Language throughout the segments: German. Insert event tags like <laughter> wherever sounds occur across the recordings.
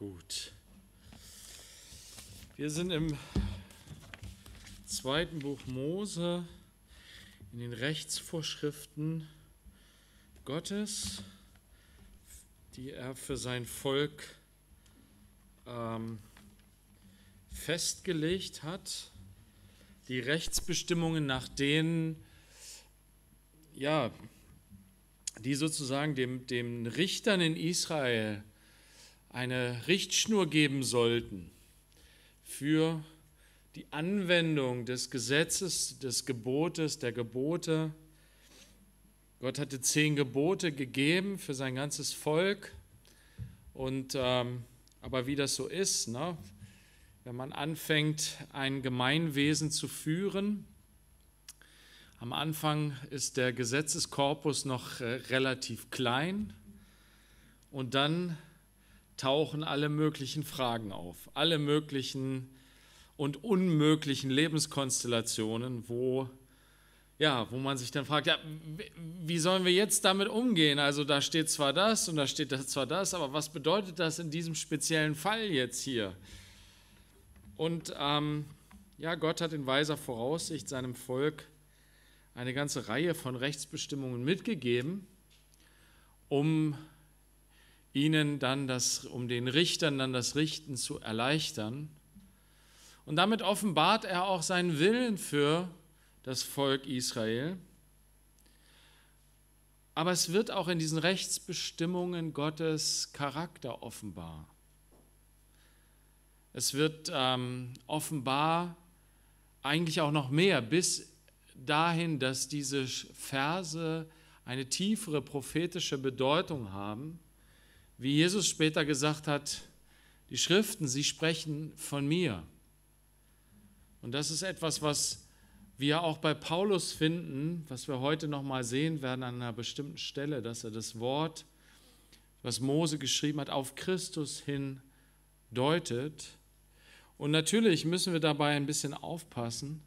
Gut. Wir sind im zweiten Buch Mose in den Rechtsvorschriften Gottes, die er für sein Volk ähm, festgelegt hat. Die Rechtsbestimmungen, nach denen ja, die sozusagen dem, den Richtern in Israel eine Richtschnur geben sollten für die Anwendung des Gesetzes, des Gebotes, der Gebote. Gott hatte zehn Gebote gegeben für sein ganzes Volk. Und, ähm, aber wie das so ist, ne? wenn man anfängt, ein Gemeinwesen zu führen, am Anfang ist der Gesetzeskorpus noch äh, relativ klein und dann tauchen alle möglichen Fragen auf, alle möglichen und unmöglichen Lebenskonstellationen, wo ja, wo man sich dann fragt, ja, wie sollen wir jetzt damit umgehen? Also da steht zwar das und da steht das zwar das, aber was bedeutet das in diesem speziellen Fall jetzt hier? Und ähm, ja, Gott hat in weiser Voraussicht seinem Volk eine ganze Reihe von Rechtsbestimmungen mitgegeben, um ihnen dann das, um den Richtern dann das Richten zu erleichtern. Und damit offenbart er auch seinen Willen für das Volk Israel. Aber es wird auch in diesen Rechtsbestimmungen Gottes Charakter offenbar. Es wird ähm, offenbar eigentlich auch noch mehr, bis dahin, dass diese Verse eine tiefere prophetische Bedeutung haben wie Jesus später gesagt hat, die Schriften, sie sprechen von mir. Und das ist etwas, was wir auch bei Paulus finden, was wir heute nochmal sehen werden an einer bestimmten Stelle, dass er das Wort, was Mose geschrieben hat, auf Christus hin deutet. Und natürlich müssen wir dabei ein bisschen aufpassen.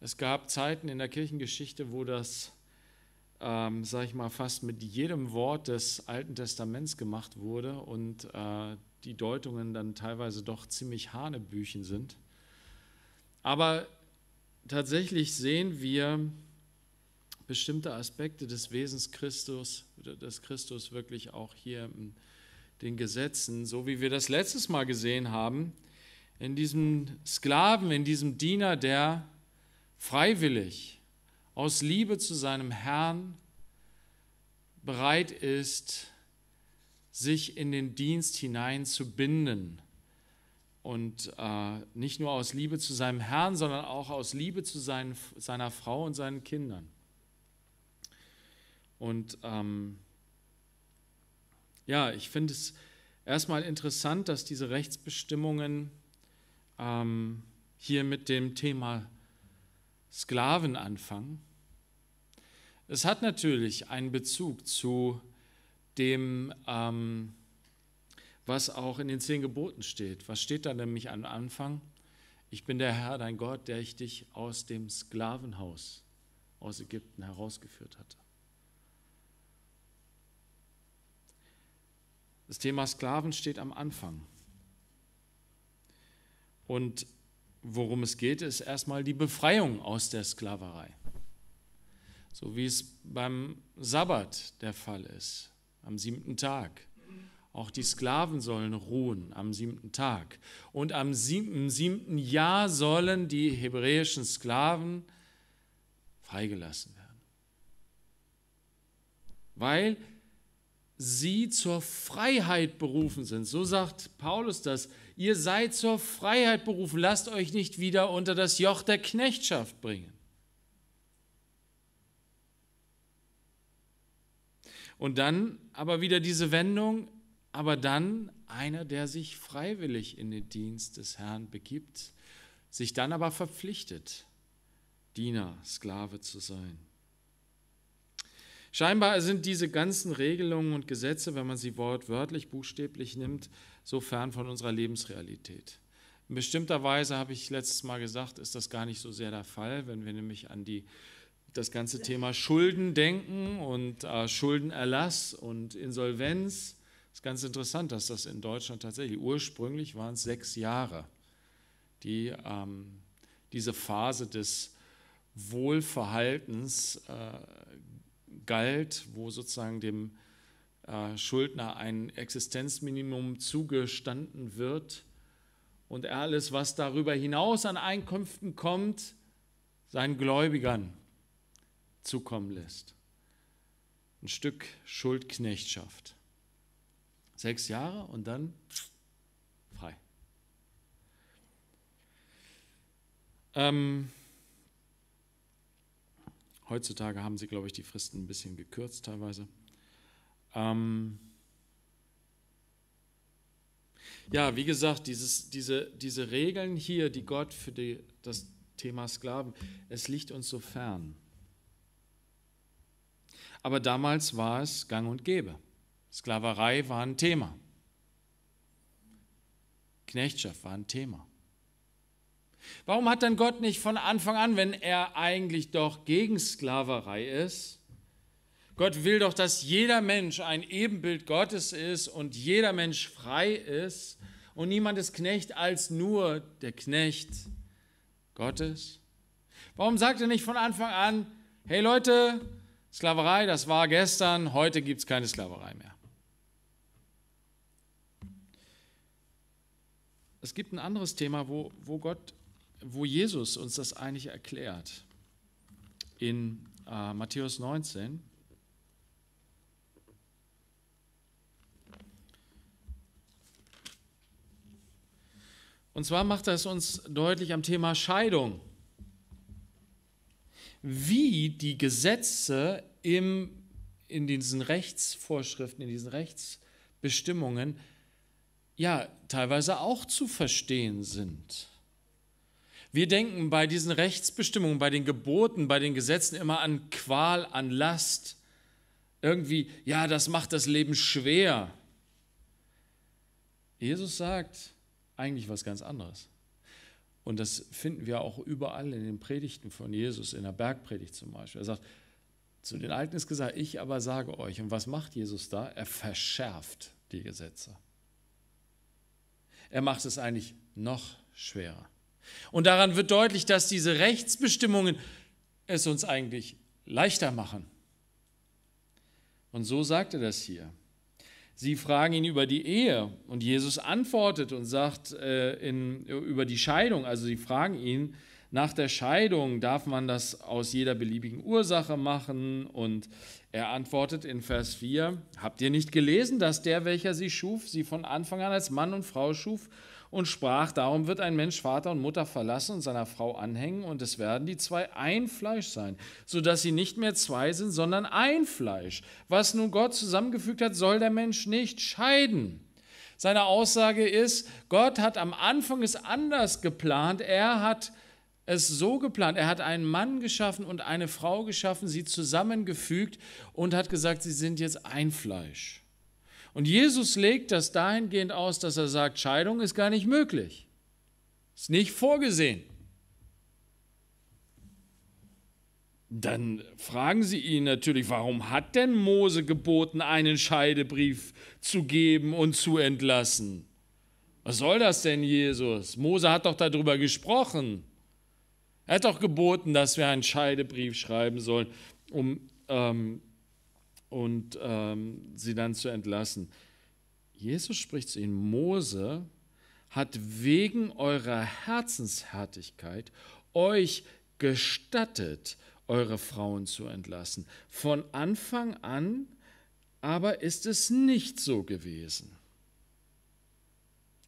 Es gab Zeiten in der Kirchengeschichte, wo das ähm, sage ich mal, fast mit jedem Wort des Alten Testaments gemacht wurde und äh, die Deutungen dann teilweise doch ziemlich hanebüchen sind. Aber tatsächlich sehen wir bestimmte Aspekte des Wesens Christus, des Christus wirklich auch hier in den Gesetzen, so wie wir das letztes Mal gesehen haben, in diesem Sklaven, in diesem Diener, der freiwillig aus Liebe zu seinem Herrn bereit ist, sich in den Dienst hineinzubinden. Und äh, nicht nur aus Liebe zu seinem Herrn, sondern auch aus Liebe zu seinen, seiner Frau und seinen Kindern. Und ähm, ja, ich finde es erstmal interessant, dass diese Rechtsbestimmungen ähm, hier mit dem Thema Sklaven anfangen. Es hat natürlich einen Bezug zu dem, ähm, was auch in den zehn Geboten steht. Was steht da nämlich am Anfang? Ich bin der Herr, dein Gott, der ich dich aus dem Sklavenhaus aus Ägypten herausgeführt hatte. Das Thema Sklaven steht am Anfang. Und worum es geht, ist erstmal die Befreiung aus der Sklaverei so wie es beim Sabbat der Fall ist, am siebten Tag. Auch die Sklaven sollen ruhen am siebten Tag. Und am siebten, siebten Jahr sollen die hebräischen Sklaven freigelassen werden. Weil sie zur Freiheit berufen sind. So sagt Paulus das. Ihr seid zur Freiheit berufen. Lasst euch nicht wieder unter das Joch der Knechtschaft bringen. Und dann aber wieder diese Wendung, aber dann einer, der sich freiwillig in den Dienst des Herrn begibt, sich dann aber verpflichtet, Diener, Sklave zu sein. Scheinbar sind diese ganzen Regelungen und Gesetze, wenn man sie wortwörtlich, buchstäblich nimmt, so fern von unserer Lebensrealität. In bestimmter Weise, habe ich letztes Mal gesagt, ist das gar nicht so sehr der Fall, wenn wir nämlich an die das ganze Thema Schuldendenken und äh, Schuldenerlass und Insolvenz. Es ist ganz interessant, dass das in Deutschland tatsächlich, ursprünglich waren es sechs Jahre, die ähm, diese Phase des Wohlverhaltens äh, galt, wo sozusagen dem äh, Schuldner ein Existenzminimum zugestanden wird und er alles, was darüber hinaus an Einkünften kommt, seinen Gläubigern zukommen lässt. Ein Stück Schuldknechtschaft. Sechs Jahre und dann frei. Ähm, heutzutage haben sie, glaube ich, die Fristen ein bisschen gekürzt teilweise. Ähm, ja, wie gesagt, dieses, diese, diese Regeln hier, die Gott für die, das Thema Sklaven, es liegt uns so fern aber damals war es gang und gäbe. Sklaverei war ein Thema. Knechtschaft war ein Thema. Warum hat dann Gott nicht von Anfang an, wenn er eigentlich doch gegen Sklaverei ist, Gott will doch, dass jeder Mensch ein Ebenbild Gottes ist und jeder Mensch frei ist und niemand ist Knecht als nur der Knecht Gottes? Warum sagt er nicht von Anfang an, hey Leute, Sklaverei, das war gestern, heute gibt es keine Sklaverei mehr. Es gibt ein anderes Thema, wo, wo Gott, wo Jesus uns das eigentlich erklärt. In äh, Matthäus 19. Und zwar macht er es uns deutlich am Thema Scheidung wie die Gesetze im, in diesen Rechtsvorschriften, in diesen Rechtsbestimmungen ja teilweise auch zu verstehen sind. Wir denken bei diesen Rechtsbestimmungen, bei den Geboten, bei den Gesetzen immer an Qual, an Last. Irgendwie, ja, das macht das Leben schwer. Jesus sagt eigentlich was ganz anderes. Und das finden wir auch überall in den Predigten von Jesus, in der Bergpredigt zum Beispiel. Er sagt, zu den Alten ist gesagt, ich aber sage euch. Und was macht Jesus da? Er verschärft die Gesetze. Er macht es eigentlich noch schwerer. Und daran wird deutlich, dass diese Rechtsbestimmungen es uns eigentlich leichter machen. Und so sagt er das hier. Sie fragen ihn über die Ehe und Jesus antwortet und sagt äh, in, über die Scheidung. Also sie fragen ihn nach der Scheidung, darf man das aus jeder beliebigen Ursache machen? Und er antwortet in Vers 4, habt ihr nicht gelesen, dass der, welcher sie schuf, sie von Anfang an als Mann und Frau schuf und sprach, darum wird ein Mensch Vater und Mutter verlassen und seiner Frau anhängen, und es werden die zwei ein Fleisch sein, sodass sie nicht mehr zwei sind, sondern ein Fleisch. Was nun Gott zusammengefügt hat, soll der Mensch nicht scheiden. Seine Aussage ist, Gott hat am Anfang es anders geplant. Er hat es so geplant. Er hat einen Mann geschaffen und eine Frau geschaffen, sie zusammengefügt und hat gesagt, sie sind jetzt ein Fleisch. Und Jesus legt das dahingehend aus, dass er sagt, Scheidung ist gar nicht möglich. Ist nicht vorgesehen. Dann fragen sie ihn natürlich, warum hat denn Mose geboten, einen Scheidebrief zu geben und zu entlassen? Was soll das denn, Jesus? Mose hat doch darüber gesprochen. Er hat doch geboten, dass wir einen Scheidebrief schreiben sollen, um ähm, und ähm, sie dann zu entlassen. Jesus spricht zu ihnen, Mose hat wegen eurer Herzenshärtigkeit euch gestattet, eure Frauen zu entlassen. Von Anfang an aber ist es nicht so gewesen.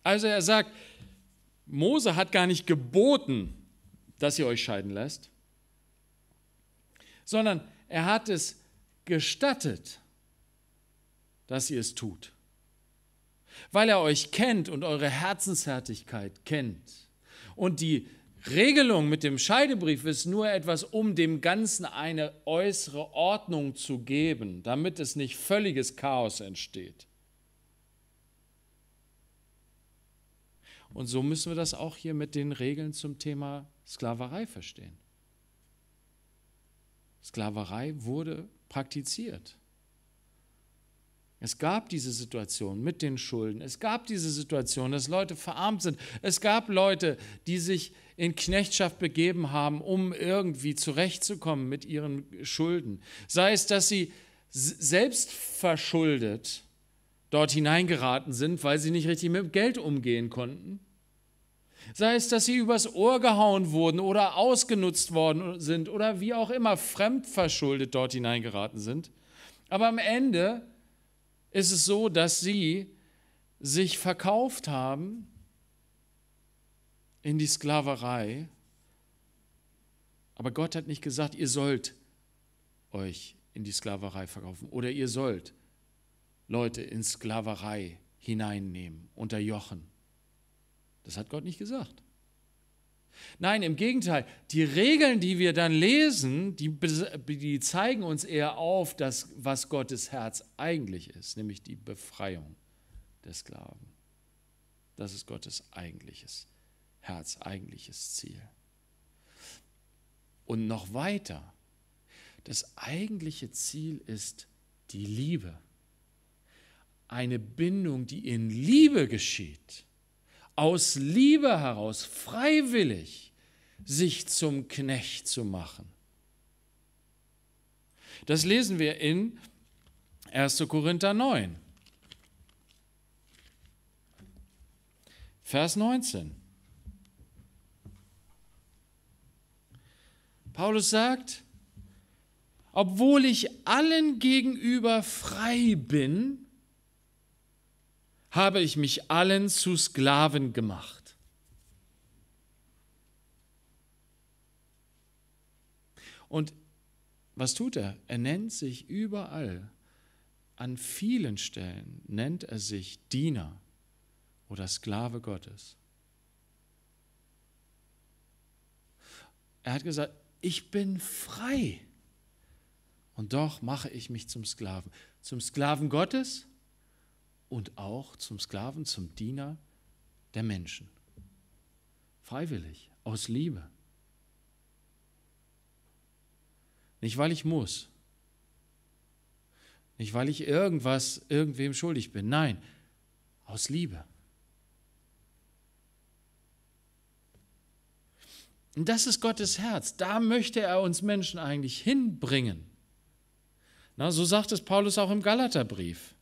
Also er sagt, Mose hat gar nicht geboten, dass ihr euch scheiden lasst, sondern er hat es gestattet, dass ihr es tut, weil er euch kennt und eure Herzenshärtigkeit kennt. Und die Regelung mit dem Scheidebrief ist nur etwas, um dem Ganzen eine äußere Ordnung zu geben, damit es nicht völliges Chaos entsteht. Und so müssen wir das auch hier mit den Regeln zum Thema Sklaverei verstehen. Sklaverei wurde praktiziert. Es gab diese Situation mit den Schulden. Es gab diese Situation, dass Leute verarmt sind. Es gab Leute, die sich in Knechtschaft begeben haben, um irgendwie zurechtzukommen mit ihren Schulden. Sei es, dass sie selbst verschuldet dort hineingeraten sind, weil sie nicht richtig mit Geld umgehen konnten. Sei es, dass sie übers Ohr gehauen wurden oder ausgenutzt worden sind oder wie auch immer fremdverschuldet dort hineingeraten sind. Aber am Ende ist es so, dass sie sich verkauft haben in die Sklaverei. Aber Gott hat nicht gesagt, ihr sollt euch in die Sklaverei verkaufen oder ihr sollt Leute in Sklaverei hineinnehmen, unterjochen. Das hat Gott nicht gesagt. Nein, im Gegenteil, die Regeln, die wir dann lesen, die, die zeigen uns eher auf, das, was Gottes Herz eigentlich ist, nämlich die Befreiung der Sklaven. Das ist Gottes eigentliches Herz, eigentliches Ziel. Und noch weiter, das eigentliche Ziel ist die Liebe. Eine Bindung, die in Liebe geschieht aus Liebe heraus freiwillig sich zum Knecht zu machen. Das lesen wir in 1. Korinther 9, Vers 19. Paulus sagt, obwohl ich allen gegenüber frei bin, habe ich mich allen zu Sklaven gemacht. Und was tut er? Er nennt sich überall, an vielen Stellen nennt er sich Diener oder Sklave Gottes. Er hat gesagt, ich bin frei. Und doch mache ich mich zum Sklaven. Zum Sklaven Gottes und auch zum Sklaven, zum Diener der Menschen. Freiwillig, aus Liebe. Nicht, weil ich muss. Nicht, weil ich irgendwas irgendwem schuldig bin. Nein, aus Liebe. Und das ist Gottes Herz. Da möchte er uns Menschen eigentlich hinbringen. Na, so sagt es Paulus auch im Galaterbrief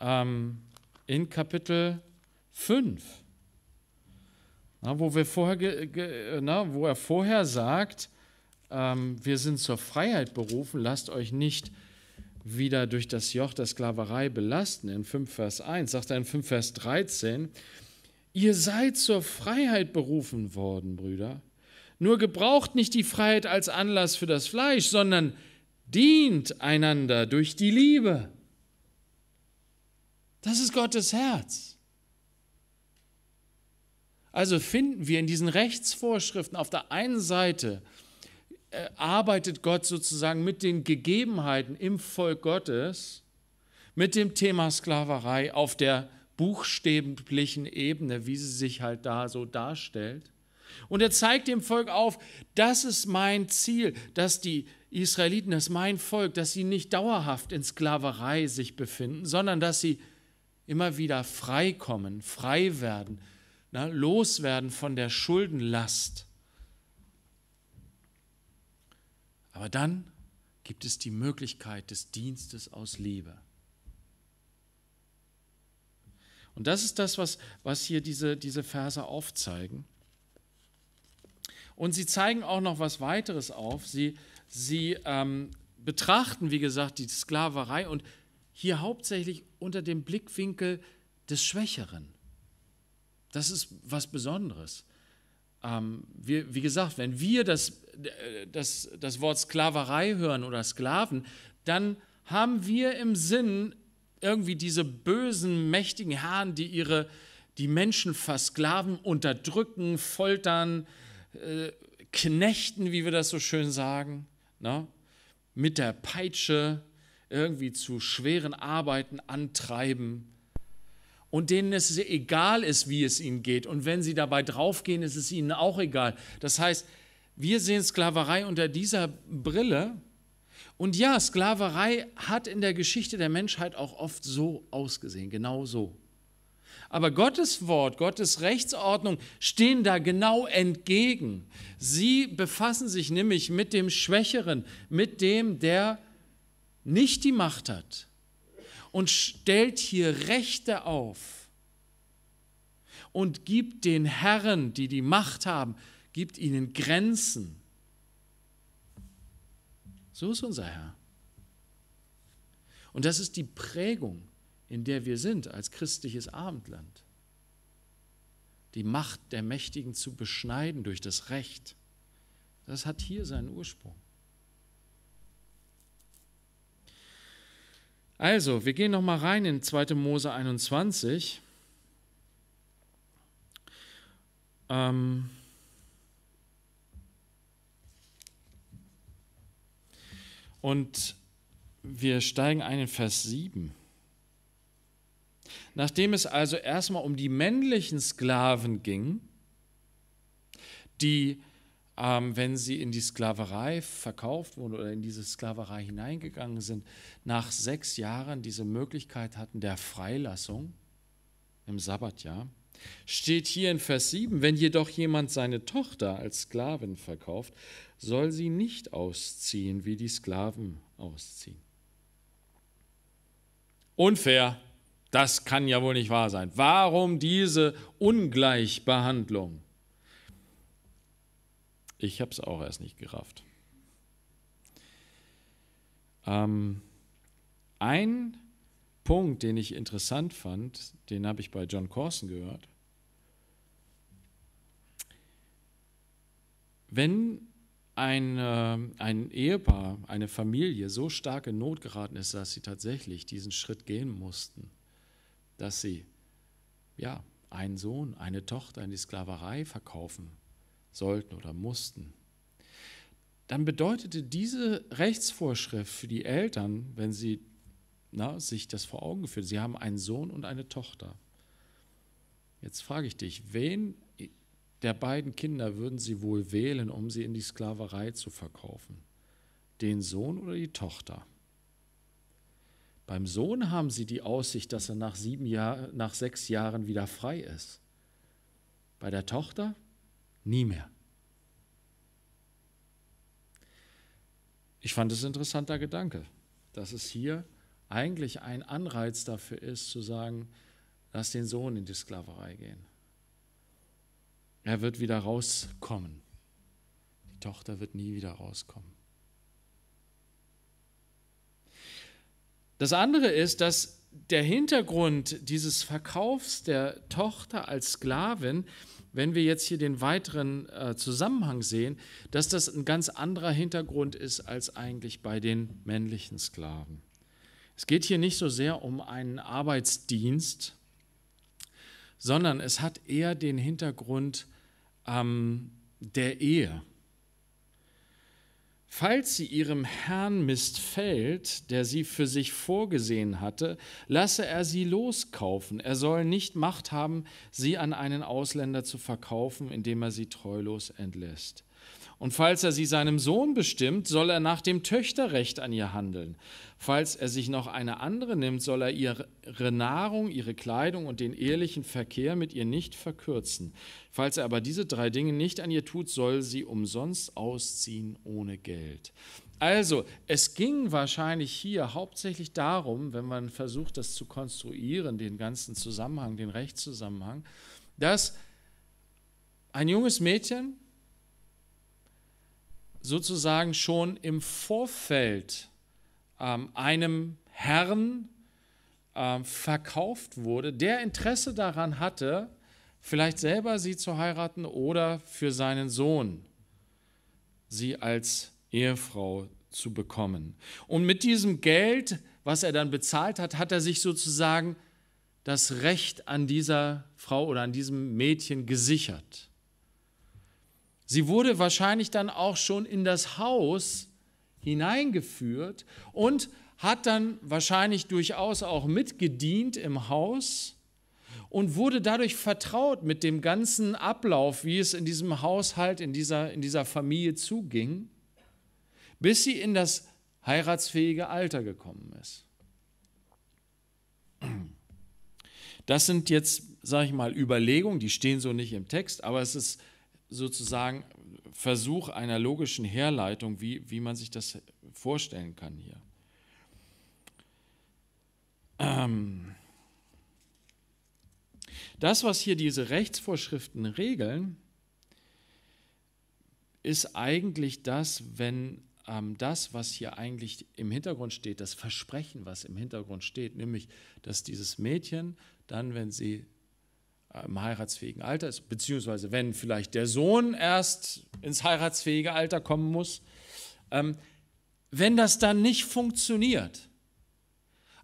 ähm, in Kapitel 5, na, wo, wir vorher äh, na, wo er vorher sagt, ähm, wir sind zur Freiheit berufen, lasst euch nicht wieder durch das Joch der Sklaverei belasten. In 5 Vers 1 sagt er in 5 Vers 13, ihr seid zur Freiheit berufen worden, Brüder. Nur gebraucht nicht die Freiheit als Anlass für das Fleisch, sondern dient einander durch die Liebe. Das ist Gottes Herz. Also finden wir in diesen Rechtsvorschriften auf der einen Seite äh, arbeitet Gott sozusagen mit den Gegebenheiten im Volk Gottes, mit dem Thema Sklaverei auf der buchstäblichen Ebene, wie sie sich halt da so darstellt. Und er zeigt dem Volk auf, das ist mein Ziel, dass die Israeliten, dass mein Volk, dass sie nicht dauerhaft in Sklaverei sich befinden, sondern dass sie Immer wieder freikommen, frei werden, na, ne, loswerden von der Schuldenlast. Aber dann gibt es die Möglichkeit des Dienstes aus Liebe. Und das ist das, was, was hier diese, diese Verse aufzeigen. Und sie zeigen auch noch was weiteres auf. Sie, sie ähm, betrachten, wie gesagt, die Sklaverei und hier hauptsächlich unter dem Blickwinkel des Schwächeren. Das ist was Besonderes. Ähm, wir, wie gesagt, wenn wir das, äh, das, das Wort Sklaverei hören oder Sklaven, dann haben wir im Sinn irgendwie diese bösen, mächtigen Herren, die ihre, die Menschen versklaven, unterdrücken, foltern, äh, knechten, wie wir das so schön sagen, ne? mit der Peitsche, irgendwie zu schweren Arbeiten antreiben und denen es egal ist, wie es ihnen geht. Und wenn sie dabei draufgehen, ist es ihnen auch egal. Das heißt, wir sehen Sklaverei unter dieser Brille. Und ja, Sklaverei hat in der Geschichte der Menschheit auch oft so ausgesehen, genau so. Aber Gottes Wort, Gottes Rechtsordnung stehen da genau entgegen. Sie befassen sich nämlich mit dem Schwächeren, mit dem, der nicht die Macht hat und stellt hier Rechte auf und gibt den Herren, die die Macht haben, gibt ihnen Grenzen. So ist unser Herr. Und das ist die Prägung, in der wir sind als christliches Abendland. Die Macht der Mächtigen zu beschneiden durch das Recht, das hat hier seinen Ursprung. Also, wir gehen nochmal rein in 2. Mose 21. Ähm Und wir steigen ein in Vers 7. Nachdem es also erstmal um die männlichen Sklaven ging, die ähm, wenn sie in die Sklaverei verkauft wurden oder in diese Sklaverei hineingegangen sind, nach sechs Jahren diese Möglichkeit hatten der Freilassung im Sabbatjahr, steht hier in Vers 7, wenn jedoch jemand seine Tochter als Sklavin verkauft, soll sie nicht ausziehen, wie die Sklaven ausziehen. Unfair, das kann ja wohl nicht wahr sein. Warum diese Ungleichbehandlung? Ich habe es auch erst nicht gerafft. Ähm, ein Punkt, den ich interessant fand, den habe ich bei John Corson gehört. Wenn ein, äh, ein Ehepaar, eine Familie so stark in Not geraten ist, dass sie tatsächlich diesen Schritt gehen mussten, dass sie ja, einen Sohn, eine Tochter in die Sklaverei verkaufen sollten oder mussten, dann bedeutete diese Rechtsvorschrift für die Eltern, wenn sie na, sich das vor Augen führen, sie haben einen Sohn und eine Tochter. Jetzt frage ich dich, wen der beiden Kinder würden sie wohl wählen, um sie in die Sklaverei zu verkaufen? Den Sohn oder die Tochter? Beim Sohn haben sie die Aussicht, dass er nach, sieben Jahr, nach sechs Jahren wieder frei ist. Bei der Tochter Nie mehr. Ich fand es ein interessanter Gedanke, dass es hier eigentlich ein Anreiz dafür ist, zu sagen, lass den Sohn in die Sklaverei gehen. Er wird wieder rauskommen. Die Tochter wird nie wieder rauskommen. Das andere ist, dass der Hintergrund dieses Verkaufs der Tochter als Sklavin wenn wir jetzt hier den weiteren äh, Zusammenhang sehen, dass das ein ganz anderer Hintergrund ist als eigentlich bei den männlichen Sklaven. Es geht hier nicht so sehr um einen Arbeitsdienst, sondern es hat eher den Hintergrund ähm, der Ehe. Falls sie ihrem Herrn missfällt, der sie für sich vorgesehen hatte, lasse er sie loskaufen. Er soll nicht Macht haben, sie an einen Ausländer zu verkaufen, indem er sie treulos entlässt. Und falls er sie seinem Sohn bestimmt, soll er nach dem Töchterrecht an ihr handeln. Falls er sich noch eine andere nimmt, soll er ihre Nahrung, ihre Kleidung und den ehrlichen Verkehr mit ihr nicht verkürzen. Falls er aber diese drei Dinge nicht an ihr tut, soll sie umsonst ausziehen ohne Geld. Also, es ging wahrscheinlich hier hauptsächlich darum, wenn man versucht, das zu konstruieren, den ganzen Zusammenhang, den Rechtszusammenhang, dass ein junges Mädchen sozusagen schon im Vorfeld ähm, einem Herrn ähm, verkauft wurde, der Interesse daran hatte, vielleicht selber sie zu heiraten oder für seinen Sohn sie als Ehefrau zu bekommen. Und mit diesem Geld, was er dann bezahlt hat, hat er sich sozusagen das Recht an dieser Frau oder an diesem Mädchen gesichert. Sie wurde wahrscheinlich dann auch schon in das Haus hineingeführt und hat dann wahrscheinlich durchaus auch mitgedient im Haus und wurde dadurch vertraut mit dem ganzen Ablauf, wie es in diesem Haushalt, in dieser, in dieser Familie zuging, bis sie in das heiratsfähige Alter gekommen ist. Das sind jetzt, sage ich mal, Überlegungen, die stehen so nicht im Text, aber es ist sozusagen Versuch einer logischen Herleitung, wie, wie man sich das vorstellen kann hier. Ähm das, was hier diese Rechtsvorschriften regeln, ist eigentlich das, wenn ähm, das, was hier eigentlich im Hintergrund steht, das Versprechen, was im Hintergrund steht, nämlich, dass dieses Mädchen dann, wenn sie im heiratsfähigen Alter ist, beziehungsweise wenn vielleicht der Sohn erst ins heiratsfähige Alter kommen muss, ähm, wenn das dann nicht funktioniert.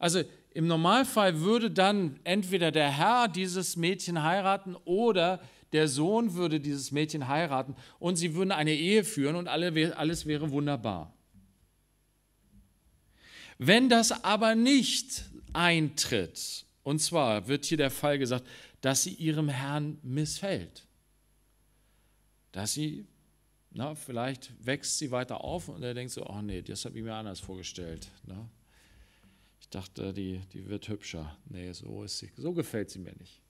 Also im Normalfall würde dann entweder der Herr dieses Mädchen heiraten oder der Sohn würde dieses Mädchen heiraten und sie würden eine Ehe führen und alle, alles wäre wunderbar. Wenn das aber nicht eintritt, und zwar wird hier der Fall gesagt, dass sie ihrem Herrn missfällt. Dass sie, na, vielleicht wächst sie weiter auf und er denkt so, oh nee, das habe ich mir anders vorgestellt. Ne? Ich dachte, die, die wird hübscher. Nee, so, ist sie, so gefällt sie mir nicht.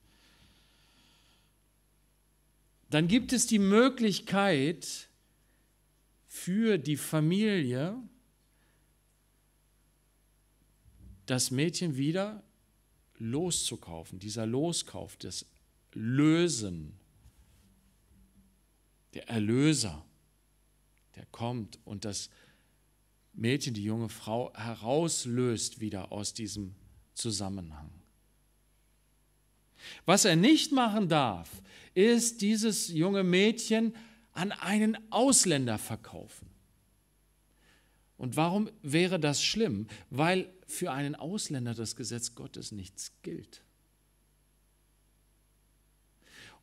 Dann gibt es die Möglichkeit für die Familie, das Mädchen wieder loszukaufen, dieser Loskauf, das Lösen, der Erlöser, der kommt und das Mädchen, die junge Frau herauslöst wieder aus diesem Zusammenhang. Was er nicht machen darf, ist dieses junge Mädchen an einen Ausländer verkaufen. Und warum wäre das schlimm? Weil für einen Ausländer das Gesetz Gottes nichts gilt.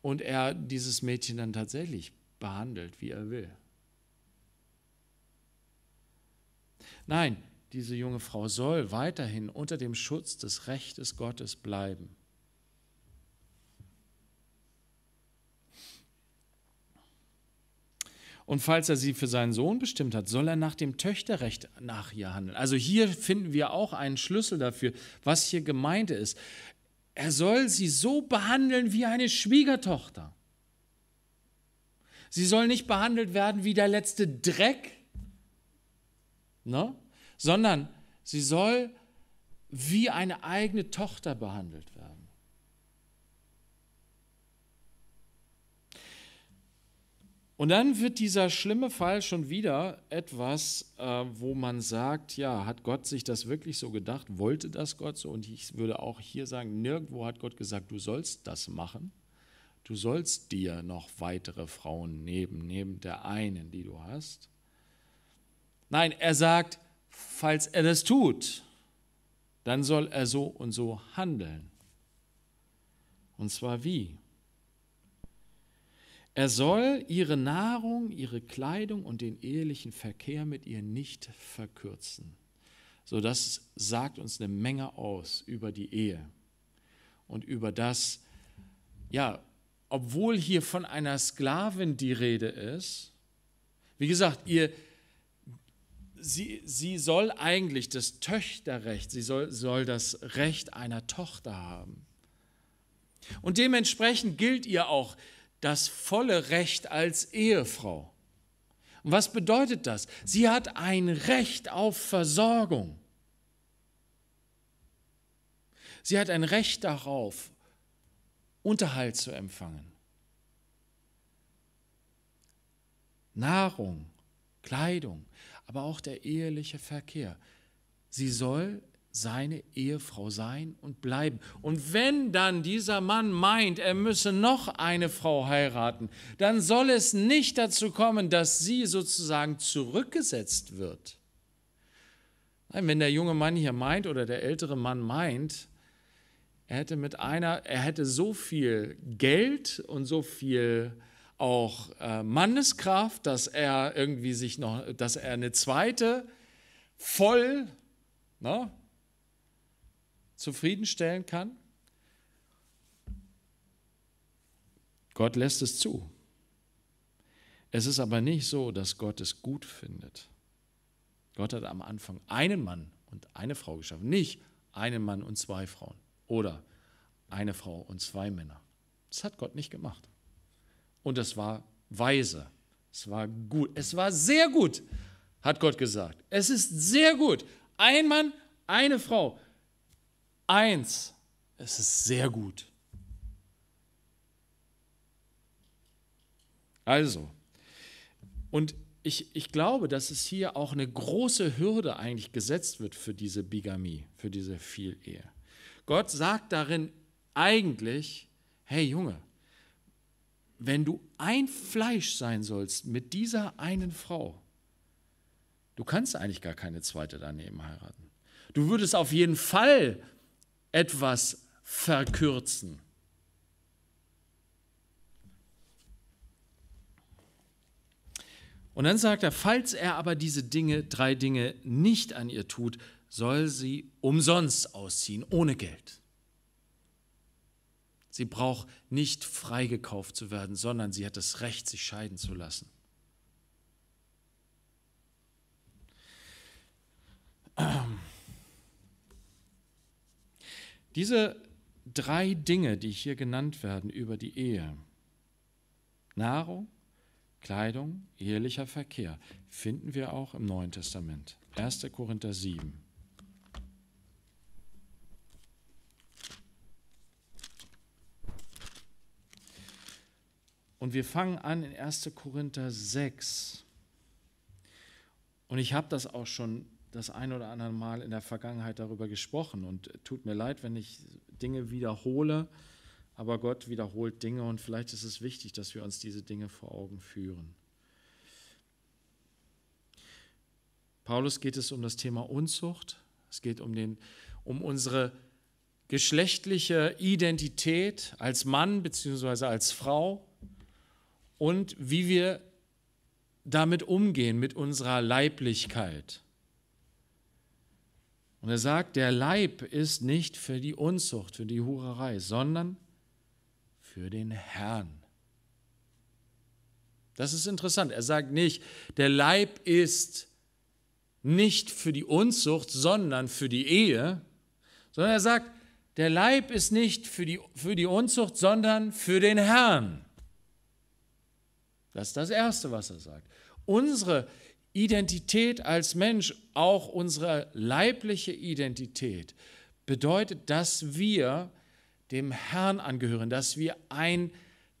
Und er dieses Mädchen dann tatsächlich behandelt, wie er will. Nein, diese junge Frau soll weiterhin unter dem Schutz des Rechtes Gottes bleiben. Und falls er sie für seinen Sohn bestimmt hat, soll er nach dem Töchterrecht nach ihr handeln. Also hier finden wir auch einen Schlüssel dafür, was hier gemeint ist. Er soll sie so behandeln wie eine Schwiegertochter. Sie soll nicht behandelt werden wie der letzte Dreck, ne? sondern sie soll wie eine eigene Tochter behandelt werden. Und dann wird dieser schlimme Fall schon wieder etwas, äh, wo man sagt, ja, hat Gott sich das wirklich so gedacht? Wollte das Gott so? Und ich würde auch hier sagen, nirgendwo hat Gott gesagt, du sollst das machen. Du sollst dir noch weitere Frauen nehmen, neben der einen, die du hast. Nein, er sagt, falls er das tut, dann soll er so und so handeln. Und zwar wie? Er soll ihre Nahrung, ihre Kleidung und den ehelichen Verkehr mit ihr nicht verkürzen. So, das sagt uns eine Menge aus über die Ehe und über das, ja, obwohl hier von einer Sklavin die Rede ist, wie gesagt, ihr, sie, sie soll eigentlich das Töchterrecht, sie soll, soll das Recht einer Tochter haben. Und dementsprechend gilt ihr auch das volle Recht als Ehefrau. Und was bedeutet das? Sie hat ein Recht auf Versorgung. Sie hat ein Recht darauf, Unterhalt zu empfangen. Nahrung, Kleidung, aber auch der eheliche Verkehr. Sie soll seine Ehefrau sein und bleiben. Und wenn dann dieser Mann meint, er müsse noch eine Frau heiraten, dann soll es nicht dazu kommen, dass sie sozusagen zurückgesetzt wird. Nein, wenn der junge Mann hier meint oder der ältere Mann meint, er hätte mit einer, er hätte so viel Geld und so viel auch äh, Manneskraft, dass er irgendwie sich noch, dass er eine zweite voll, ne, zufriedenstellen kann? Gott lässt es zu. Es ist aber nicht so, dass Gott es gut findet. Gott hat am Anfang einen Mann und eine Frau geschaffen, nicht einen Mann und zwei Frauen oder eine Frau und zwei Männer. Das hat Gott nicht gemacht. Und das war weise, es war gut, es war sehr gut, hat Gott gesagt. Es ist sehr gut. Ein Mann, eine Frau. Eins, es ist sehr gut. Also, und ich, ich glaube, dass es hier auch eine große Hürde eigentlich gesetzt wird für diese Bigamie, für diese Vielehe. Gott sagt darin eigentlich, hey Junge, wenn du ein Fleisch sein sollst mit dieser einen Frau, du kannst eigentlich gar keine zweite daneben heiraten. Du würdest auf jeden Fall etwas verkürzen. Und dann sagt er, falls er aber diese Dinge, drei Dinge nicht an ihr tut, soll sie umsonst ausziehen, ohne Geld. Sie braucht nicht freigekauft zu werden, sondern sie hat das Recht, sich scheiden zu lassen. Ähm. Diese drei Dinge, die hier genannt werden über die Ehe, Nahrung, Kleidung, ehelicher Verkehr, finden wir auch im Neuen Testament. 1. Korinther 7. Und wir fangen an in 1. Korinther 6. Und ich habe das auch schon das ein oder andere Mal in der Vergangenheit darüber gesprochen und tut mir leid, wenn ich Dinge wiederhole, aber Gott wiederholt Dinge und vielleicht ist es wichtig, dass wir uns diese Dinge vor Augen führen. Paulus geht es um das Thema Unzucht, es geht um, den, um unsere geschlechtliche Identität als Mann bzw. als Frau und wie wir damit umgehen, mit unserer Leiblichkeit. Und er sagt, der Leib ist nicht für die Unzucht, für die Hurerei, sondern für den Herrn. Das ist interessant. Er sagt nicht, der Leib ist nicht für die Unzucht, sondern für die Ehe, sondern er sagt, der Leib ist nicht für die, für die Unzucht, sondern für den Herrn. Das ist das Erste, was er sagt. Unsere Identität als Mensch, auch unsere leibliche Identität, bedeutet, dass wir dem Herrn angehören, dass wir ein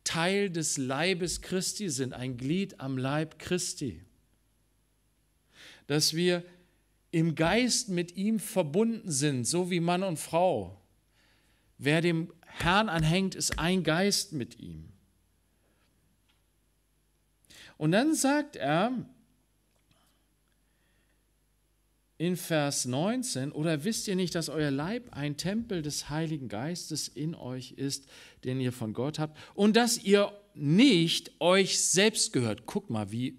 Teil des Leibes Christi sind, ein Glied am Leib Christi, dass wir im Geist mit ihm verbunden sind, so wie Mann und Frau. Wer dem Herrn anhängt, ist ein Geist mit ihm. Und dann sagt er, in Vers 19, oder wisst ihr nicht, dass euer Leib ein Tempel des Heiligen Geistes in euch ist, den ihr von Gott habt, und dass ihr nicht euch selbst gehört? Guck mal, wie,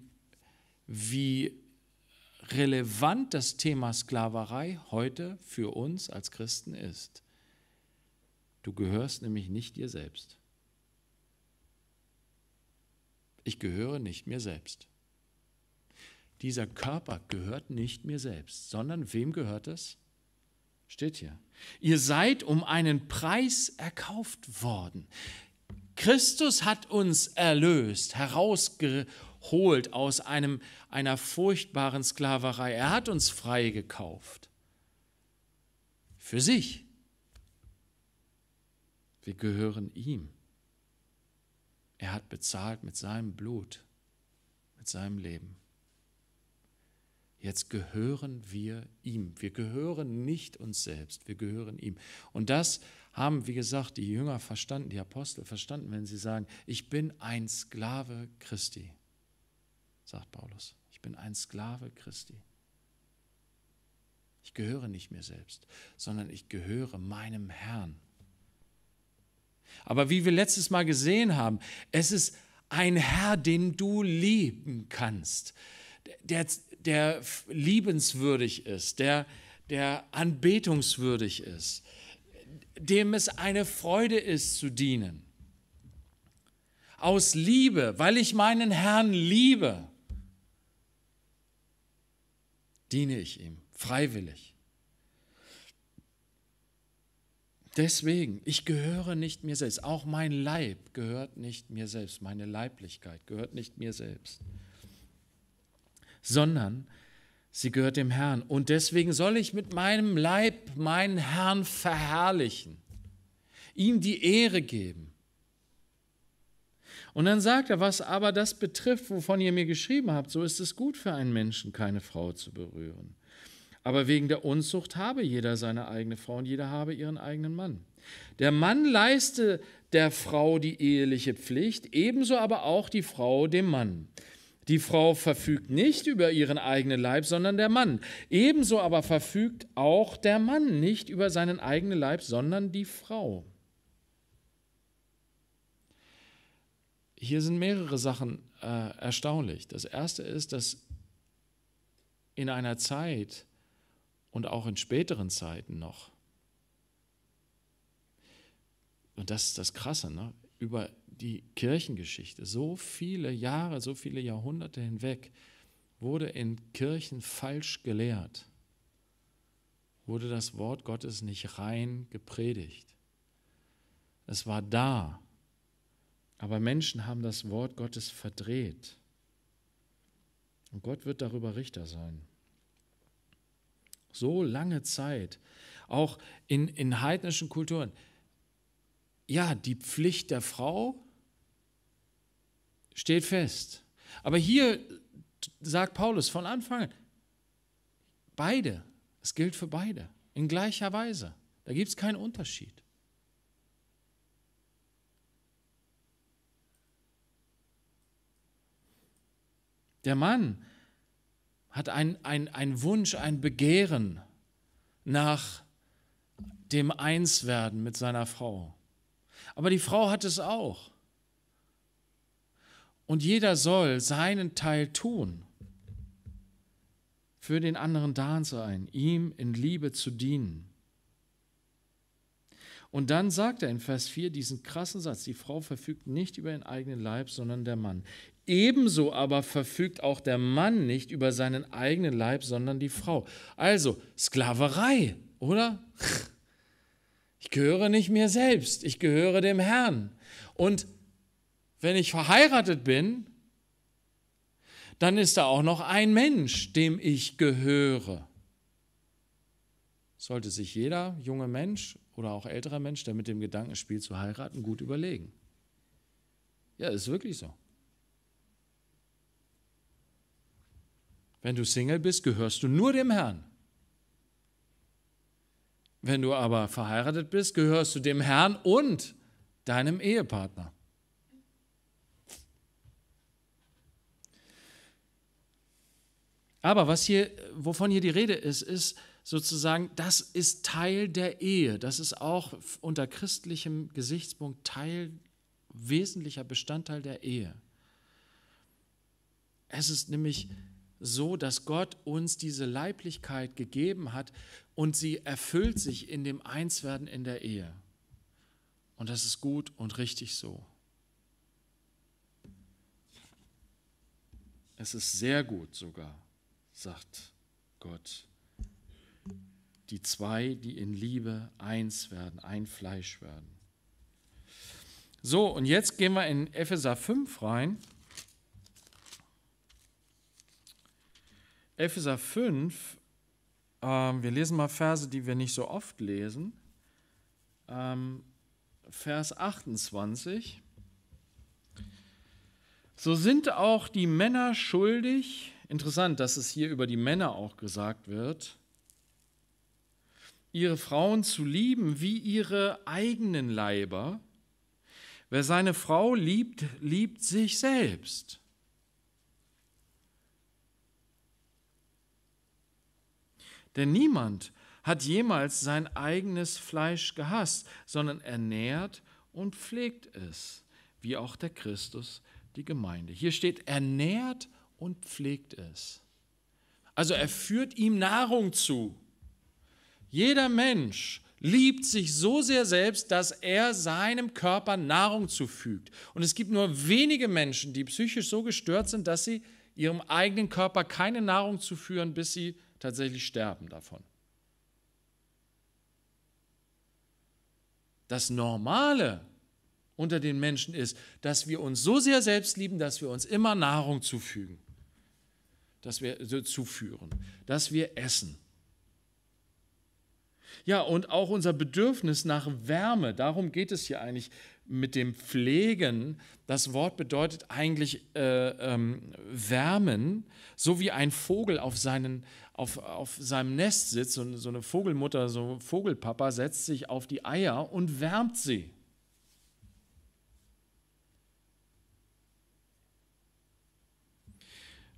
wie relevant das Thema Sklaverei heute für uns als Christen ist. Du gehörst nämlich nicht dir selbst. Ich gehöre nicht mir selbst dieser Körper gehört nicht mir selbst, sondern wem gehört es? Steht hier. Ihr seid um einen Preis erkauft worden. Christus hat uns erlöst, herausgeholt aus einem, einer furchtbaren Sklaverei. Er hat uns frei gekauft. Für sich. Wir gehören ihm. Er hat bezahlt mit seinem Blut, mit seinem Leben. Jetzt gehören wir ihm. Wir gehören nicht uns selbst, wir gehören ihm. Und das haben, wie gesagt, die Jünger verstanden, die Apostel verstanden, wenn sie sagen, ich bin ein Sklave Christi, sagt Paulus. Ich bin ein Sklave Christi. Ich gehöre nicht mir selbst, sondern ich gehöre meinem Herrn. Aber wie wir letztes Mal gesehen haben, es ist ein Herr, den du lieben kannst der, der liebenswürdig ist, der, der anbetungswürdig ist, dem es eine Freude ist zu dienen. Aus Liebe, weil ich meinen Herrn liebe, diene ich ihm freiwillig. Deswegen, ich gehöre nicht mir selbst. Auch mein Leib gehört nicht mir selbst. Meine Leiblichkeit gehört nicht mir selbst sondern sie gehört dem Herrn. Und deswegen soll ich mit meinem Leib meinen Herrn verherrlichen, ihm die Ehre geben. Und dann sagt er, was aber das betrifft, wovon ihr mir geschrieben habt, so ist es gut für einen Menschen, keine Frau zu berühren. Aber wegen der Unzucht habe jeder seine eigene Frau und jeder habe ihren eigenen Mann. Der Mann leiste der Frau die eheliche Pflicht, ebenso aber auch die Frau dem Mann. Die Frau verfügt nicht über ihren eigenen Leib, sondern der Mann. Ebenso aber verfügt auch der Mann nicht über seinen eigenen Leib, sondern die Frau. Hier sind mehrere Sachen äh, erstaunlich. Das erste ist, dass in einer Zeit und auch in späteren Zeiten noch, und das ist das Krasse, ne? über die Kirchengeschichte, so viele Jahre, so viele Jahrhunderte hinweg, wurde in Kirchen falsch gelehrt, wurde das Wort Gottes nicht rein gepredigt. Es war da, aber Menschen haben das Wort Gottes verdreht. Und Gott wird darüber Richter sein. So lange Zeit, auch in, in heidnischen Kulturen, ja, die Pflicht der Frau steht fest. Aber hier sagt Paulus von Anfang an, beide, es gilt für beide, in gleicher Weise. Da gibt es keinen Unterschied. Der Mann hat einen Wunsch, ein Begehren nach dem Einswerden mit seiner Frau. Aber die Frau hat es auch. Und jeder soll seinen Teil tun, für den anderen da sein, ihm in Liebe zu dienen. Und dann sagt er in Vers 4 diesen krassen Satz, die Frau verfügt nicht über ihren eigenen Leib, sondern der Mann. Ebenso aber verfügt auch der Mann nicht über seinen eigenen Leib, sondern die Frau. Also Sklaverei, oder? <laughs> Ich gehöre nicht mir selbst, ich gehöre dem Herrn. Und wenn ich verheiratet bin, dann ist da auch noch ein Mensch, dem ich gehöre. Sollte sich jeder junge Mensch oder auch älterer Mensch, der mit dem Gedanken spielt, zu heiraten, gut überlegen. Ja, ist wirklich so. Wenn du Single bist, gehörst du nur dem Herrn. Wenn du aber verheiratet bist, gehörst du dem Herrn und deinem Ehepartner. Aber was hier, wovon hier die Rede ist, ist sozusagen, das ist Teil der Ehe. Das ist auch unter christlichem Gesichtspunkt Teil, wesentlicher Bestandteil der Ehe. Es ist nämlich so, dass Gott uns diese Leiblichkeit gegeben hat und sie erfüllt sich in dem Einswerden in der Ehe. Und das ist gut und richtig so. Es ist sehr gut sogar, sagt Gott. Die zwei, die in Liebe eins werden, ein Fleisch werden. So, und jetzt gehen wir in Epheser 5 rein. Epheser 5, ähm, wir lesen mal Verse, die wir nicht so oft lesen. Ähm, Vers 28. So sind auch die Männer schuldig. Interessant, dass es hier über die Männer auch gesagt wird ihre Frauen zu lieben wie ihre eigenen Leiber. Wer seine Frau liebt, liebt sich selbst. Denn niemand hat jemals sein eigenes Fleisch gehasst, sondern ernährt und pflegt es, wie auch der Christus die Gemeinde. Hier steht, ernährt und pflegt es. Also er führt ihm Nahrung zu. Jeder Mensch liebt sich so sehr selbst, dass er seinem Körper Nahrung zufügt. Und es gibt nur wenige Menschen, die psychisch so gestört sind, dass sie ihrem eigenen Körper keine Nahrung zuführen, bis sie tatsächlich sterben davon. Das Normale unter den Menschen ist, dass wir uns so sehr selbst lieben, dass wir uns immer Nahrung zufügen, dass wir zuführen, dass wir essen. Ja, und auch unser Bedürfnis nach Wärme, darum geht es hier eigentlich mit dem Pflegen. Das Wort bedeutet eigentlich äh, ähm, wärmen, so wie ein Vogel auf seinen, auf, auf seinem Nest sitzt und so eine Vogelmutter, so ein Vogelpapa setzt sich auf die Eier und wärmt sie.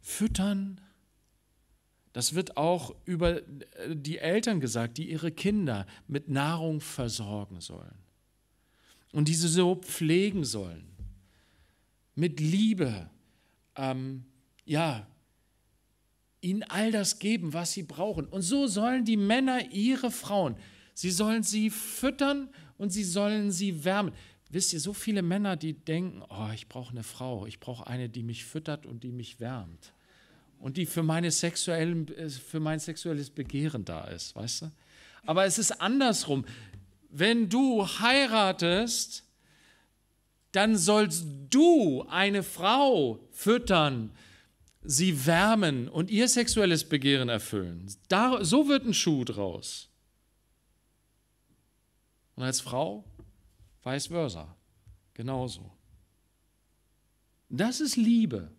Füttern, das wird auch über äh, die Eltern gesagt, die ihre Kinder mit Nahrung versorgen sollen und diese so pflegen sollen, mit Liebe, ähm, ja, ihnen all das geben, was sie brauchen. Und so sollen die Männer ihre Frauen, sie sollen sie füttern und sie sollen sie wärmen. Wisst ihr, so viele Männer, die denken, oh, ich brauche eine Frau, ich brauche eine, die mich füttert und die mich wärmt und die für, meine sexuellen, äh, für mein sexuelles Begehren da ist, weißt du? Aber es ist andersrum. Wenn du heiratest, dann sollst du eine Frau füttern, sie wärmen und ihr sexuelles Begehren erfüllen. Da, so wird ein Schuh draus. Und als Frau vice versa. Genauso. Das ist Liebe.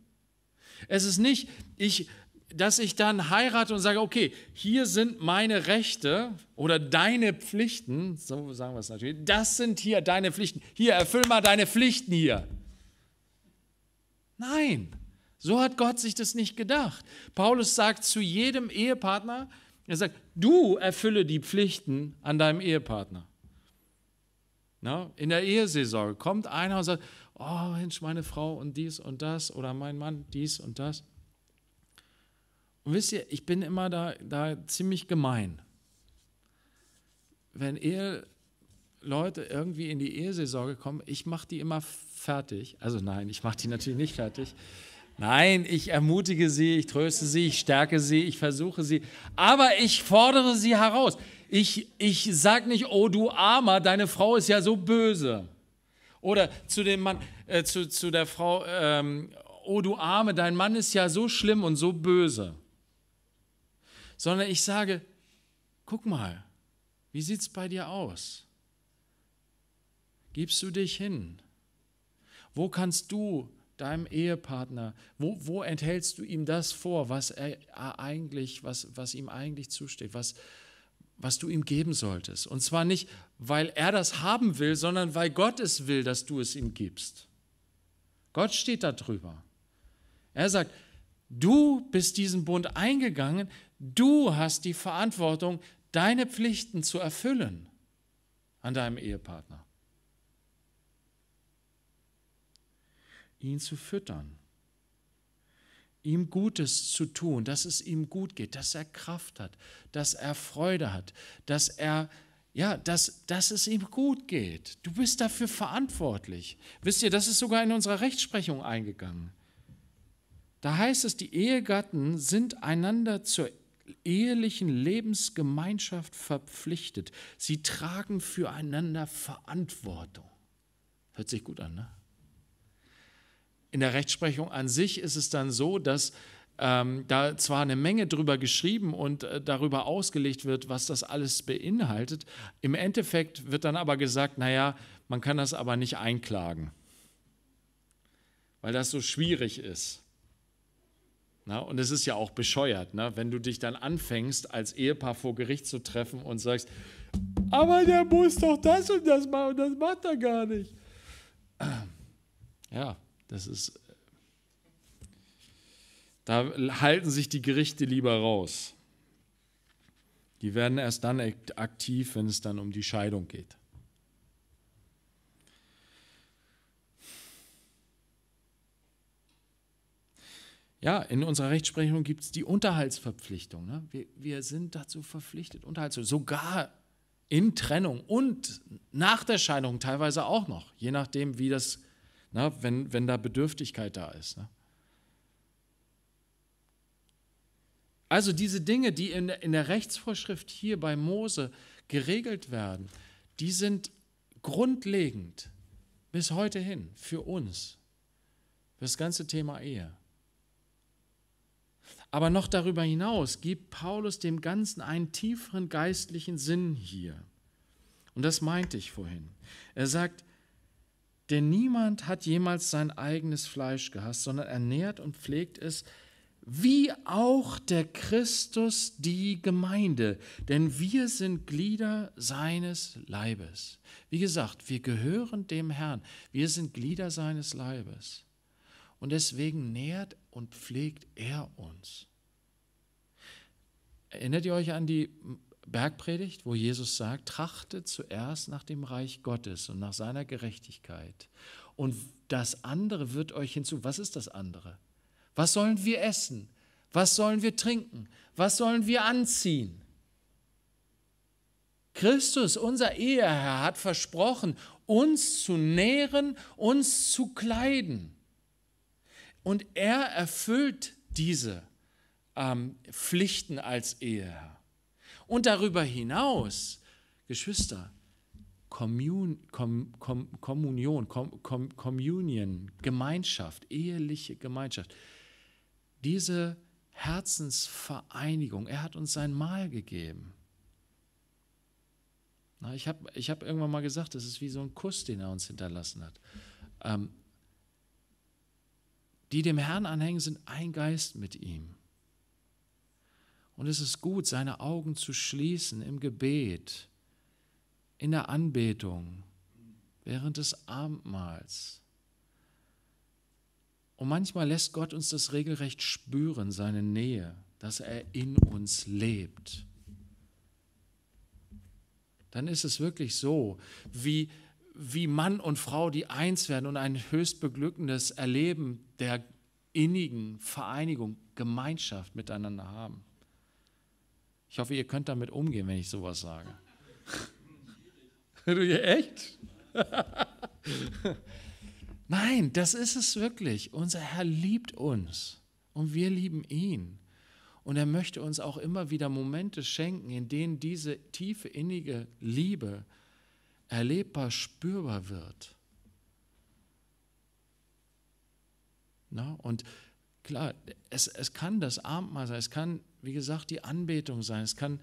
Es ist nicht, ich, dass ich dann heirate und sage, okay, hier sind meine Rechte oder deine Pflichten, so sagen wir es natürlich, das sind hier deine Pflichten. Hier, erfüll mal deine Pflichten hier. Nein. So hat Gott sich das nicht gedacht. Paulus sagt zu jedem Ehepartner, er sagt, du erfülle die Pflichten an deinem Ehepartner. Na, in der Ehesaison kommt einer und sagt, oh Mensch, meine Frau und dies und das oder mein Mann dies und das. Und wisst ihr, ich bin immer da, da ziemlich gemein. Wenn Eheleute irgendwie in die Eheseelsorge kommen, ich mache die immer fertig. Also nein, ich mache die natürlich nicht fertig. Nein, ich ermutige sie, ich tröste sie, ich stärke sie, ich versuche sie, aber ich fordere sie heraus. Ich, ich sage nicht, oh du Armer, deine Frau ist ja so böse. Oder zu dem Mann, äh, zu, zu der Frau, ähm, oh du Arme, dein Mann ist ja so schlimm und so böse. Sondern ich sage, guck mal, wie sieht es bei dir aus? Gibst du dich hin? Wo kannst du deinem Ehepartner? Wo, wo enthältst du ihm das vor, was er äh, eigentlich, was, was ihm eigentlich zusteht, was, was du ihm geben solltest? Und zwar nicht, weil er das haben will, sondern weil Gott es will, dass du es ihm gibst. Gott steht da drüber. Er sagt, du bist diesen Bund eingegangen, du hast die Verantwortung, deine Pflichten zu erfüllen an deinem Ehepartner. ihn zu füttern, ihm Gutes zu tun, dass es ihm gut geht, dass er Kraft hat, dass er Freude hat, dass er ja, dass, dass es ihm gut geht. Du bist dafür verantwortlich. Wisst ihr, das ist sogar in unserer Rechtsprechung eingegangen. Da heißt es, die Ehegatten sind einander zur ehelichen Lebensgemeinschaft verpflichtet. Sie tragen füreinander Verantwortung. Hört sich gut an, ne? In der Rechtsprechung an sich ist es dann so, dass ähm, da zwar eine Menge drüber geschrieben und äh, darüber ausgelegt wird, was das alles beinhaltet. Im Endeffekt wird dann aber gesagt, naja, man kann das aber nicht einklagen, weil das so schwierig ist. Na, und es ist ja auch bescheuert, ne? wenn du dich dann anfängst, als Ehepaar vor Gericht zu treffen und sagst, aber der muss doch das und das machen das macht er gar nicht. <clears throat> Ja, das ist, da halten sich die Gerichte lieber raus. Die werden erst dann aktiv, wenn es dann um die Scheidung geht. Ja, in unserer Rechtsprechung gibt es die Unterhaltsverpflichtung. Ne? Wir, wir, sind dazu verpflichtet, Unterhalt zu, sogar in Trennung und nach der Scheidung teilweise auch noch, je nachdem, wie das na, wenn, wenn da Bedürftigkeit da ist. Ne? Also diese Dinge, die in, in der Rechtsvorschrift hier bei Mose geregelt werden, die sind grundlegend bis heute hin für uns, für das ganze Thema Ehe. Aber noch darüber hinaus gibt Paulus dem Ganzen einen tieferen geistlichen Sinn hier. Und das meinte ich vorhin. Er sagt, denn niemand hat jemals sein eigenes Fleisch gehasst, sondern ernährt und pflegt es, wie auch der Christus die Gemeinde, denn wir sind Glieder seines Leibes. Wie gesagt, wir gehören dem Herrn, wir sind Glieder seines Leibes. Und deswegen nährt und pflegt er uns. Erinnert ihr euch an die Bergpredigt, wo Jesus sagt, trachtet zuerst nach dem Reich Gottes und nach seiner Gerechtigkeit. Und das andere wird euch hinzu. Was ist das andere? Was sollen wir essen? Was sollen wir trinken? Was sollen wir anziehen? Christus, unser Eheherr, hat versprochen, uns zu nähren, uns zu kleiden. Und er erfüllt diese ähm, Pflichten als Eheherr. Und darüber hinaus, Geschwister, Kommun, Kom, Kom, Kommunion, Kom, Communion, Gemeinschaft, eheliche Gemeinschaft. Diese Herzensvereinigung, er hat uns sein Mal gegeben. Na, ich habe ich hab irgendwann mal gesagt, das ist wie so ein Kuss, den er uns hinterlassen hat. Ähm, die dem Herrn anhängen, sind ein Geist mit ihm. Und es ist gut, seine Augen zu schließen im Gebet, in der Anbetung, während des Abendmahls. Und manchmal lässt Gott uns das regelrecht spüren, seine Nähe, dass er in uns lebt. Dann ist es wirklich so, wie, wie Mann und Frau, die eins werden und ein höchst beglückendes Erleben der innigen Vereinigung, Gemeinschaft miteinander haben. Ich hoffe, ihr könnt damit umgehen, wenn ich sowas sage. <laughs> du, echt? <laughs> Nein, das ist es wirklich. Unser Herr liebt uns und wir lieben ihn. Und er möchte uns auch immer wieder Momente schenken, in denen diese tiefe, innige Liebe erlebbar, spürbar wird. Na, und Klar, es, es kann das Abendmahl sein, es kann, wie gesagt, die Anbetung sein, es kann,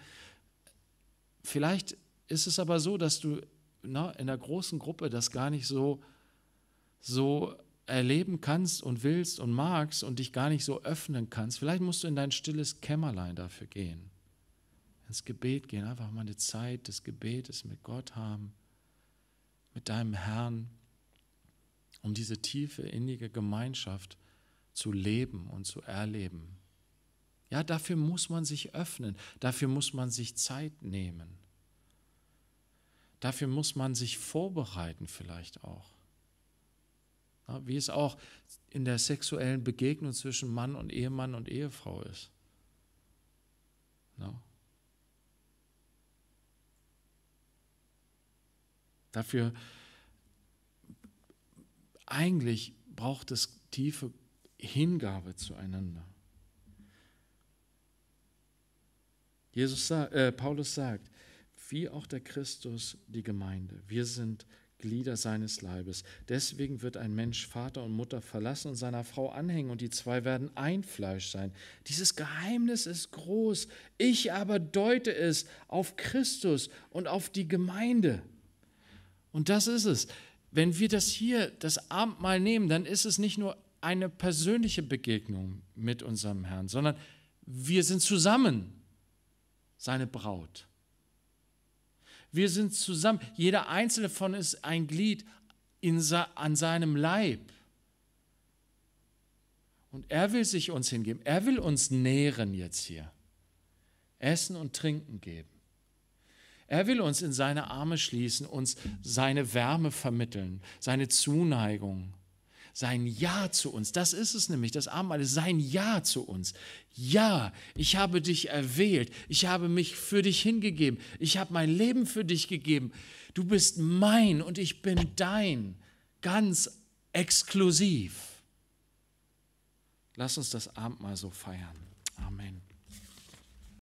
vielleicht ist es aber so, dass du na, in der großen Gruppe das gar nicht so, so erleben kannst und willst und magst und dich gar nicht so öffnen kannst. Vielleicht musst du in dein stilles Kämmerlein dafür gehen, ins Gebet gehen, einfach mal eine Zeit des Gebetes mit Gott haben, mit deinem Herrn, um diese tiefe, innige Gemeinschaft zu zu leben und zu erleben. Ja, dafür muss man sich öffnen, dafür muss man sich Zeit nehmen. Dafür muss man sich vorbereiten vielleicht auch. Ja, wie es auch in der sexuellen Begegnung zwischen Mann und Ehemann und Ehefrau ist. Ja. Dafür eigentlich braucht es tiefe Hingabe zueinander. Jesus, äh, Paulus sagt, wie auch der Christus die Gemeinde. Wir sind Glieder seines Leibes. Deswegen wird ein Mensch Vater und Mutter verlassen und seiner Frau anhängen und die zwei werden ein Fleisch sein. Dieses Geheimnis ist groß. Ich aber deute es auf Christus und auf die Gemeinde. Und das ist es. Wenn wir das hier, das Abendmahl nehmen, dann ist es nicht nur eine persönliche Begegnung mit unserem Herrn, sondern wir sind zusammen seine Braut. Wir sind zusammen. Jeder einzelne von uns ist ein Glied in, an seinem Leib. Und er will sich uns hingeben. Er will uns nähren jetzt hier. Essen und Trinken geben. Er will uns in seine Arme schließen, uns seine Wärme vermitteln, seine Zuneigung sein Ja zu uns. Das ist es nämlich, das Abendmahl ist sein Ja zu uns. Ja, ich habe dich erwählt, ich habe mich für dich hingegeben, ich habe mein Leben für dich gegeben. Du bist mein und ich bin dein, ganz exklusiv. Lass uns das Abendmahl so feiern. Amen.